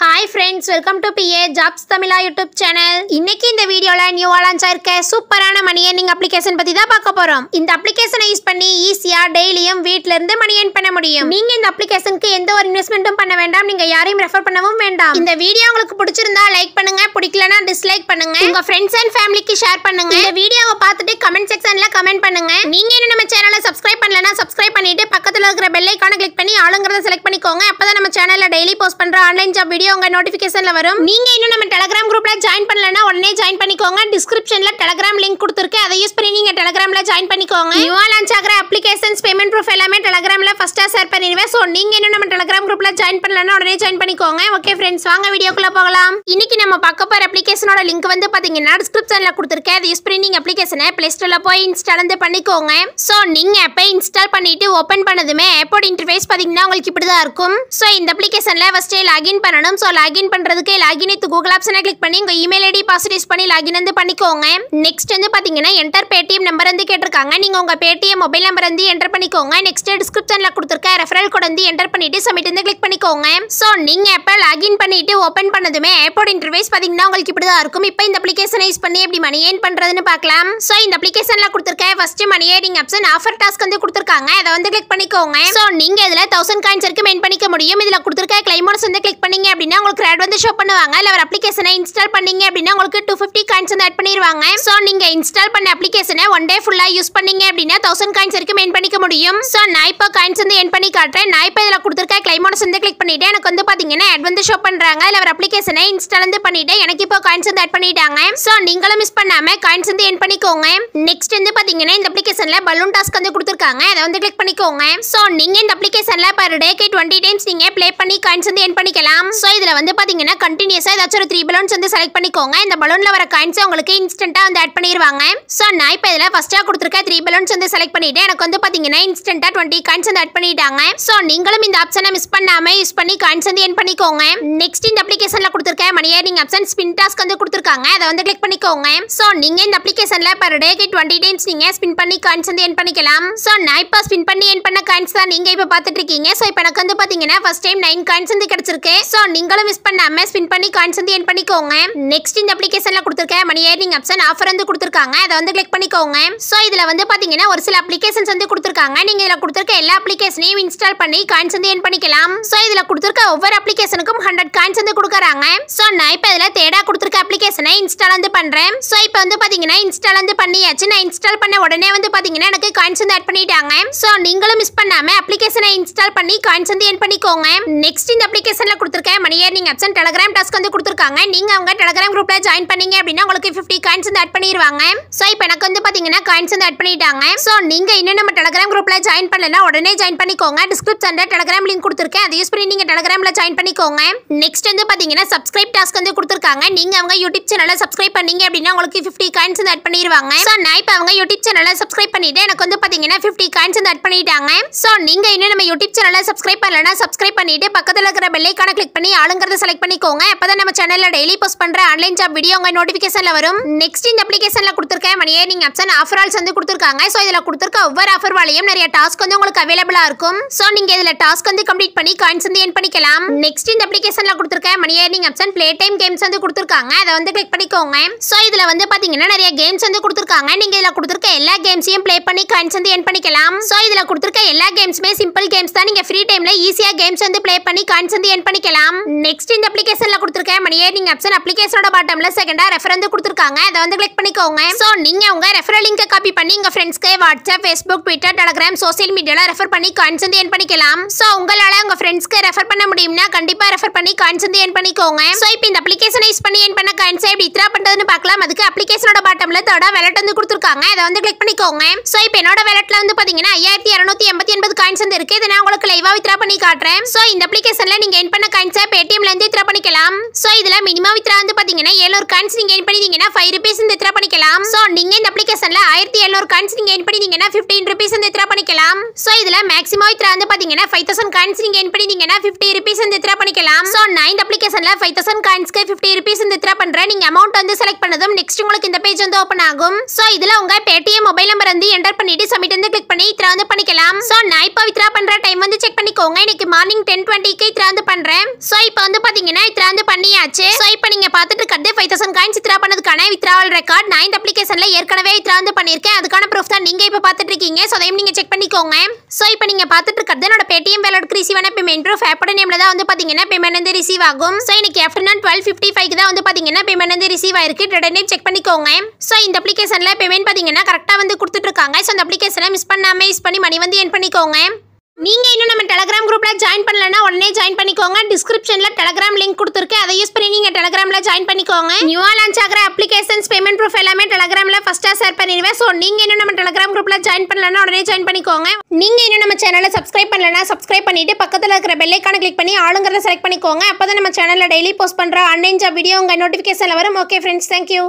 hi friends welcome to PA jobs தமிழா YouTube channel இன்னைக்கு இந்த வீடியோல நியூ லான்ச் ஆயிருக்க சூப்பரான மணி ஏர்னிங் அப்ளிகேஷன் பற்றி தான் பார்க்க போகிறோம் இந்த அப்ளிகேஷனை யூஸ் பண்ணி ஈஸியாக டெய்லியும் இருந்து மணி ஏர்ன் பண்ண முடியும் நீங்கள் இந்த அப்ளிகேஷனுக்கு எந்த ஒரு இன்வெஸ்ட்மெண்ட்டும் பண்ண வேண்டாம் நீங்கள் யாரையும் ரெஃபர் பண்ணவும் வேண்டாம் இந்த வீடியோ உங்களுக்கு பிடிச்சிருந்தா லைக் பண்ணுங்க பிடிக்கலனா டிஸ்லைக் பண்ணுங்க உங்கள் ஃப்ரெண்ட்ஸ் அண்ட் ஃபேமிலிக்கு ஷேர் பண்ணுங்க இந்த வீடியோவை பார்த்துட்டு கமெண்ட் கமெண்ட் பண்ணுங்க நீங்க என்ன நம்ம சேனலை சப்ஸ்கிரைப் பண்ணலனா சப்ஸ்கிரைப் பண்ணிட்டு பக்கத்துல இருக்கிற பெல் ஐகானை கிளிக் பண்ணி ஆளுங்கிறத செலக்ட் பண்ணிக்கோங்க அப்பதான் நம்ம சேனல்ல டெய்லி போஸ்ட் பண்ற ஆன்லைன் ஜாப் வீடியோ உங்க நோட்டிபிகேஷன்ல வரும் நீங்க இன்னும் நம்ம டெலிகிராம் குரூப்ல ஜாயின் பண்ணலனா உடனே ஜாயின் பண்ணிக்கோங்க டிஸ்கிரிப்ஷன்ல டெலகிராம் லிங்க் கொடுத்துருக்கேன் அதை யூஸ் பண்ணி நீங்கள் டெலகிராம்ல ஜாயின் பண்ணிக்கோங்க நியூவா லான்ச் ஆகிற அப்ளிகேஷன்ஸ் பேமெண்ட் ப்ரூஃப் எல்லாமே டெலகிராம்ல ஃபஸ்ட்டாக ஷேர் பண்ணிடுவேன் ஸோ நீங்கள் இன்னும் நம்ம டெலகிராம் குரூப்பில் ஜாயின் பண்ணலன்னா உடனே ஜாயின் பண்ணிக்கோங்க ஓகே ஃப்ரெண்ட்ஸ் வாங்க வீடியோக்குள்ளே போகலாம் இன்னைக்கு நம்ம பக்க போற அப்ளிகேஷனோட லிங்க் வந்து பார்த்தீங்கன்னா டிஸ்கிரிப்ஷன்ல கொடுத்துருக்கேன் அதை யூஸ் பண்ணி நீங்க அப்ளிகேஷனை ப்ளே ஸ்டோர்ல போய் இன்ஸ்டால் வந்து பண்ணிக்கோங்க ஸோ நீங்கள் அப்ப இன்ஸ்டால் பண்ணிவிட்டு ஓப்பன் பண்ணதுமே ஏப்போட இன்டர்ஃபேஸ் பார்த்தீங்கன்னா உங்களுக்கு இப்படி தான் இருக்கும் ஸோ இந்த அப்ளிகேஷனில் ஃபஸ்ட்டே லாகின் பண்ணணும் ஸோ லாகின் பண்றதுக்கு லாகின் வித் கூகுள் ஆப்ஷனை கிளிக் பண்ணி உங்க இமெயில் ஐடி பாஸ் ரீச் பண்ணி லாகின் வந்து பண்ணிக்கோங்க நெக்ஸ்ட் வந்து பார்த்தீங்கன்னா என்டர் பேடிஎம் நம்பர் வந்து கேட்டிருக்காங்க நீங்கள் உங்கள் பேடிஎம் மொபைல் நம்பர் வந்து என்டர் பண்ணிக்கோங்க நெக்ஸ்ட் டிஸ்கிரிப்ஷனில் கொடுத்துருக்க ரெஃபரல் கோட் வந்து என்டர் பண்ணிட்டு சப்மிட் வந்து கிளிக் பண்ணிக்கோங்க ஸோ நீங்கள் எப்போ லாகின் பண்ணிட்டு ஓப்பன் பண்ணதுமே ஏர்போர்ட் இன்டர்வேஸ் பார்த்தீங்கன்னா உங்களுக்கு இப்படி தான் இருக்கும் இப்போ இந்த அப்ளிகேஷனை யூஸ் பண்ணி எப்படி மணி ஏன் பண்ணுறதுன்னு பார்க்கலாம் ஸோ இந்த அப்ளிகேஷனில் கொடுத்துருக்க first money earning option offer task வந்து கொடுத்துருக்காங்க அதை வந்து கிளிக் பண்ணிக்கோங்க ஸோ நீங்கள் இதில் தௌசண்ட் காயின்ஸ் வரைக்கும் மெயின் பண்ணிக்க முடியும் இதில் கொடுத்துருக்க கிளைமோட்ஸ் வந்து கிளிக் பண்ணீங்க அப்படின்னா உங்களுக்கு ரேட் வந்து ஷோ பண்ணுவாங்க இல்லை ஒரு அப்ளிகேஷனை இன்ஸ்டால் பண்ணீங்க அப்படின்னா உங்களுக்கு உங்களுக்கு டூ ஃபிஃப்டி காயின்ஸ் வந்து ஆட் பண்ணிடுவாங்க ஸோ நீங்க இன்ஸ்டால் பண்ண அப்ளிகேஷனை ஒன் டே ஃபுல்லாக யூஸ் பண்ணீங்க அப்படின்னா தௌசண்ட் காயின்ஸ் வரைக்கும் என் பண்ணிக்க முடியும் ஸோ நான் இப்போ காயின்ஸ் வந்து என் பண்ணி காட்டுறேன் நான் இப்போ இதில் கொடுத்துருக்க கிளைமோனஸ் வந்து கிளிக் பண்ணிட்டு எனக்கு வந்து பார்த்தீங்கன்னா ஆட் வந்து ஷோ பண்ணுறாங்க இல்லை ஒரு அப்ளிகேஷனை இன்ஸ்டால் வந்து பண்ணிவிட்டு எனக்கு இப்போ காயின்ஸ் வந்து ஆட் பண்ணிட்டாங்க ஸோ நீங்களும் மிஸ் பண்ணாமல் காயின்ஸ் வந்து என் பண்ணிக்கோங்க நெக்ஸ்ட் வந்து பார்த்தீங்கன்னா இந்த அப்ளிகேஷனில் பலூன் டாஸ்க் வந்து கொடுத்துருக்காங்க அதை வந்து கிளிக் பண்ணிக்கோங்க ஸோ நீங்கள் இந்த அப்ளிகேஷனில் பர் டேக்கு டுவெண்ட்டி டைம்ஸ் நீங்கள் ப்ளே பண்ணி காயின்ஸ் வந்து என் பண்ணிக்கலாம் ஸோ இதில் வந்து பார்த்தீங்கன்னா கண்டினியூஸாக ஏதாச்சும் ஒரு த்ரீ பலூன்ஸ் வந்து செலக்ட் பண்ணிக்கோங்க இந்த பலூன்ல வர காயின்ஸை உங்களுக்கு இன்ஸ்டன்ட்டாக வந்து ஆட் பண்ணிடுவாங்க ஸோ நான் இப்போ இதில் ஃபஸ்ட்டாக கொடுத்துருக்கேன் த்ரீ பலூன்ஸ் வந்து செலக்ட் பண்ணிவிட்டு எனக்கு வந்து பார்த்தீங்கன்னா இன்ஸ்டண்ட்டாக டுவெண்ட்டி காயின்ஸ் வந்து ஆட் பண்ணிட்டாங்க ஸோ நீங்களும் இந்த ஆப்ஷனை மிஸ் பண்ணாமல் யூஸ் பண்ணி காயின்ஸ் வந்து என் பண்ணிக்கோங்க நெக்ஸ்ட் இந்த அப்ளிகேஷனில் கொடுத்துருக்கேன் money earning option spin task வந்து கொடுத்துருக்காங்க அதை வந்து கிளிக் பண்ணிக்கோங்க ஸோ நீங்கள் இந்த அப்ளிகேஷனில் பர் டேக்கு டுவெண்ட்டி டைம்ஸ் நீங்கள் ஸ்பின் பண்ணி காயின்ஸ் வந்து என் பண்ணிக்கலாம் ஸோ நான் இப்போ ஸ்பின் பண்ணி என் பண்ண காயின்ஸ் தான் நீங்கள் இப்போ பார்த்துட்டு இருக்கீங்க ஸோ இப்போ எனக்கு வந்து பார்த்தீங்கன்னா ஃபஸ்ட் டைம் நைன் காயின்ஸ் வந்து கிடச்சிருக்கு ஸோ நீங்களும் மிஸ் பண்ணாமல் ஸ்பின் பண்ணி காயின்ஸ் வந்து என் பண்ணிக்கோங்க நெக்ஸ்ட் இந்த அப்ளிகேஷன் அப்ளிகேஷன்ல கொடுத்துருக்க மணி ஏர்னிங் ஆப்ஷன் ஆஃபர் வந்து கொடுத்துருக்காங்க அதை வந்து கிளிக் பண்ணிக்கோங்க ஸோ இதில் வந்து பார்த்தீங்கன்னா ஒரு சில அப்ளிகேஷன்ஸ் வந்து கொடுத்துருக்காங்க நீங்கள் இதில் கொடுத்துருக்க எல்லா அப்ளிகேஷனையும் இன்ஸ்டால் பண்ணி காயின்ஸ் வந்து ஏன் பண்ணிக்கலாம் ஸோ இதில் கொடுத்துருக்க ஒவ்வொரு அப்ளிகேஷனுக்கும் ஹண்ட்ரட் காயின்ஸ் வந்து கொடுக்குறாங்க ஸோ நான் இப்போ இதில் தேடா கொடுத்துருக்க அப்ளிகேஷனை இன்ஸ்டால் வந்து பண்றேன் ஸோ இப்போ வந்து பார்த்தீங்கன்னா இன்ஸ்டால் வந்து பண்ணியாச்சு நான் இன்ஸ்டால் பண்ண உடனே வந்து பார்த்தீங்கன்னா எனக்கு காயின்ஸ் வந்து ஆட் பண்ணிட்டாங்க ஸோ நீங்களும் மிஸ் பண்ணாமல் அப்ளிகேஷனை இன்ஸ்டால் பண்ணி காயின்ஸ் வந்து ஏன் பண்ணிக்கோங்க நெக்ஸ்ட் இந்த அப்ளிகேஷன்ல கொடுத்துருக்க money earning option Telegram task வந்து கொடுத்துருக்காங்க நீங்கள் அவங்க டெலகிராம் குரூப்பில் ஜாயின் ஜாயின் பண்ணீங்க அப்படின்னா உங்களுக்கு ஃபிஃப்டி காயின்ஸ் வந்து ஆட் பண்ணிடுவாங்க ஸோ இப்போ எனக்கு வந்து பார்த்தீங்கன்னா காயின்ஸ் வந்து ஆட் பண்ணிட்டாங்க ஸோ நீங்கள் இன்னும் நம்ம டெலகிராம் குரூப்பில் ஜாயின் பண்ணலன்னா உடனே ஜாயின் பண்ணிக்கோங்க டிஸ்கிரிப்ஷனில் டெலகிராம் லிங்க் கொடுத்துருக்கேன் அதை யூஸ் பண்ணி நீங்கள் டெலகிராமில் ஜாயின் பண்ணிக்கோங்க நெக்ஸ்ட் வந்து பார்த்தீங்கன்னா சப்ஸ்கிரைப் டாஸ்க் வந்து கொடுத்துருக்காங்க நீங்கள் அவங்க யூடியூப் சேனலை சப்ஸ்கிரைப் பண்ணீங்க அப்படின்னா உங்களுக்கு ஃபிஃப்டி காயின்ஸ் வந்து ஆட் பண்ணிடுவாங்க ஸோ நான் இப்போ அவங்க யூடியூப் சேனலை சப்ஸ்கிரைப் பண்ணிவிட்டு எனக்கு வந்து பார்த்தீங்கன்னா ஃபிஃப்டி காயின்ஸ் வந்து ஆட் பண்ணிட்டாங்க ஸோ நீங்கள் இன்னும் நம்ம யூடியூப் சேனலை சப்ஸ்கிரைப் பண்ணலன்னா சப்ஸ்கிரைப் பண்ணிவிட்டு பக்கத்தில் இருக்கிற பெல்லைக்கான கிளிக் பண்ணி ஆளுங்கிறத செலக்ட் பண்ணிக்கோங்க அப்போ தான் நம்ம சேனலில் டெய்லி போஸ்ட் பண்ணுற ஆன்லைன் ஜாப் வீடியோ வீடியோ உங்கள் நோட்டிஃபிகேஷனில் வரும் நெக்ஸ்ட் இந்த அப்ளிகேஷனில் கொடுத்துருக்கேன் மணியே நீங்கள் ஆப்ஷன் ஆஃபர் ஆல்ஸ் வந்து கொடுத்துருக்காங்க ஸோ இதில் கொடுத்துருக்க ஒவ்வொரு ஆஃபர் வாலையும் நிறைய டாஸ்க் வந்து உங்களுக்கு அவைலபிளாக இருக்கும் ஸோ நீங்கள் இதில் டாஸ்க் வந்து கம்ப்ளீட் பண்ணி காயின்ஸ் வந்து என் பண்ணிக்கலாம் நெக்ஸ்ட் இந்த அப்ளிகேஷனில் கொடுத்துருக்கேன் மணியே நீங்க ஆப்ஷன் பிளே டைம் கேம்ஸ் வந்து கொடுத்துருக்காங்க அதை வந்து கிளிக் பண்ணிக்கோங்க ஸோ இதில் வந்து பார்த்தீங்கன்னா நிறைய கேம்ஸ் வந்து கொடுத்துருக்காங்க நீங்கள் இதில் கொடுத்துருக்க எல்லா கேம்ஸையும் ப்ளே பண்ணி காயின்ஸ் வந்து என் பண்ணிக்கலாம் ஸோ இதில் கொடுத்துருக்க எல்லா கேம்ஸுமே சிம்பிள் கேம்ஸ் தான் நீங்கள் ஃப்ரீ டைமில் ஈஸியாக கேம்ஸ் வந்து ப்ளே பண்ணி காயின்ஸ் வந்து என் பண்ணிக்கலாம் நெக்ஸ்ட் இந்த அப்ளிகேஷனில் கொடுத்து மணியே நீங்க ஆப்ஷன் அப்ளிகேஷனோட பாட்டம்ல செகண்டா ரெஃபர் வந்து கொடுத்துருக்காங்க அதை வந்து கிளிக் பண்ணிக்கோங்க சோ நீங்க உங்க ரெஃபர் லிங்க காப்பி பண்ணி உங்க ஃப்ரெண்ட்ஸ்க்கு WhatsApp Facebook Twitter Telegram social மீடியால ரெஃபர் பண்ணி காயின்ஸ் வந்து ஏன் பண்ணிக்கலாம் ஸோ உங்களால உங்க ஃப்ரெண்ட்ஸ்க்கு ரெஃபர் பண்ண முடியும்னா கண்டிப்பா ரெஃபர் பண்ணி காயின்ஸ் வந்து ஏன் பண்ணிக்கோங்க சோ இப்போ இந்த அப்ளிகேஷனை யூஸ் பண்ணி ஏன் பண்ண காயின்ஸ் எப்படி இத்ரா பண்ணுறதுன்னு பார்க்கலாம் அதுக்கு அப்ளிகேஷனோட பாட்டம்ல தோட வெலட் வந்து கொடுத்துருக்காங்க அதை வந்து கிளிக் பண்ணிக்கோங்க சோ இப்போ என்னோட வெலட்டில் வந்து பாத்தீங்கன்னா ஐயாயிரத்தி இரநூத்தி எண்பத்தி எண்பது காயின்ஸ் வந்து இருக்கு இதை நான் உங்களுக்கு லைவா வித்ரா பண்ணி காட்டுறேன் ஸோ இந்த அப்ளிகேஷன்ல நீங்க என் பண்ண காயின்ஸை இருந்து வித்ரா பண்ணிக்கலாம் ஸோ ஸோ இதில் மினிமம் வித்ரா வந்து பார்த்தீங்கன்னா ஏழு கான்ஸ் நீங்கள் எயின் பண்ணிட்டீங்கன்னா ஃபைவ் ருபீஸ் வந்து வித்ரா பண்ணிக்கலாம் ஸோ நீங்கள் இந்த அப்ளிகேஷனில் ஆயிரத்தி எழுநூறு கான்ஸ் நீங்கள் என் பண்ணிட்டீங்கன்னா ஃபிஃப்டீன் ருபீஸ் வந்து வித்ரா பண்ணிக்கலாம் ஸோ இதில் மேக்ஸிமம் வித்ரா வந்து பார்த்தீங்கன்னா ஃபைவ் தௌசண்ட் கான்ஸ் நீங்கள் என் பண்ணிட்டீங்கன்னா ஃபிஃப்டி ருபீஸ் வந்து வித்ரா பண்ணலாம் ஸோ நைன்த் அப்ளிகேஷனில் ஃபைவ் தௌசண்ட் காயின்ஸ்க்கு ஃபிஃப்டி ருபீஸ் இந்த வித்ரா பண்ணுறேன் நீங்கள் அமௌண்ட் வந்து செலக்ட் பண்ணதும் நெக்ஸ்ட் உங்களுக்கு இந்த பேஜ் வந்து ஓப்பன் ஆகும் ஸோ இதில் உங்கள் பேடிஎம் மொபைல் நம்பர் வந்து என்டர் பண்ணிட்டு சப்மிட் வந்து கிளிக் பண்ணி இத்ரா வந்து பண்ணிக்கலாம் ஸோ நான் இப்போ வித்ரா பண்ணுற டைம் வந்து செக் பண்ணிக்கோங்க இன்னைக்கு மார்னிங் டென் டுவெண்ட்டிக்கு இத்ரா வந்து பண்ணுறேன் ஸோ இப்போ வந்து பார்த்தீங்கன்னா இத்ரா வந்து பண்ணியாச்சு ஸோ இப்போ நீங்கள் பார்த்துட்டு இருக்கிறது ஃபைவ் தௌசண்ட் காயின்ஸ் வித்ரா பண்ணதுக்கான வித்ராவல் ரெக்கார்ட் நைன்த் அப்ளிகேஷனில் ஏற்கனவே வித்ரா வந்து பண்ணியிருக்கேன் அதுக்கான ப்ரூஃப் தான் நீங்கள் இப்போ பார்த்துட்டு இருக்கீங்க ஸோ அதையும் நீங்கள் செக் பண்ணிக்கோங்க ஸோ இப்போ நீங்கள் பார்த்துட்டு இருக்கிறது என்னோட பேடிஎம் வேலோட கிரிசி வேணா பேமெண்ட் ப்ரூஃப் ஆப்போட நேமில் தான் வந்து பார்த்தீங்கன்னா பேமெண்ட் பேமெண்ட் வந்து ரிசீவ் ஆகும் ஸோ இன்னைக்கு ஆஃப்டர்நூன் டுவெல் ஃபிஃப்டி ஃபைவ் தான் வந்து பார்த்தீங்கன்னா பேமெண்ட் வந்து ரிசீவ் ஆயிருக்கு ரிட்டர்னே செக் பண்ணிக்கோங்க ஸோ இந்த அப்ளிகேஷனில் பேமெண்ட் பார்த்தீங்கன்னா கரெக்டாக வந்து கொடுத்துட்ருக்காங்க ஸோ அந்த அப்ளிகேஷனை மிஸ் பண்ணாமல் யூஸ் பண்ணி மணி வந்து என் பண்ணிக்கோங்க நீங்கள் இன்னும் நம்ம டெலகிராம் குரூப்பில் ஜாயின் பண்ணலன்னா உடனே ஜாயின் பண்ணிக்கோங்க டிஸ்கிரிப்ஷனில் டெலகிராம் லிங்க் கொடுத்துருக்கேன் அதை யூஸ் பண்ணி நீங்கள் டெலகிராமில் ஜாயின் பண்ணிக்கோங்க நியூவாக லான்ச் ஆகிற அப்ளிகேஷன்ஸ் பேமெண்ட் ப்ரூஃப் எல்லாமே டெலகிராமில் ஃபஸ்ட்டாக ஷேர் பண்ணிடுவேன் ஸோ நீங்கள் இன்னும் நம்ம டெலகிராம் குரூப்பில் ஜாயின் பண்ணலன்னா உடனே ஜாயின் பண்ணிக்கோங்க நீங்கள் இன்னும் நம்ம சேனலில் சப்ஸ்கிரைப் பண்ணலன்னா சப்ஸ்கிரைப் பண்ணிவிட்டு பக்கத்தில் இருக்கிற பெல்லைக்கான கிளிக் பண்ணி ஆளுங்கிறத செலக்ட் பண்ணிக்கோங்க அப்போ தான் நம்ம சேனலில் டெய்லி போஸ்ட் பண்ணுற ஆன்லைன் வீடியோ உங்கள் நோட்டிஃபிகேஷனில் வரும் ஓகே ஃப்ரெண்ட்ஸ் தேங்க்யூ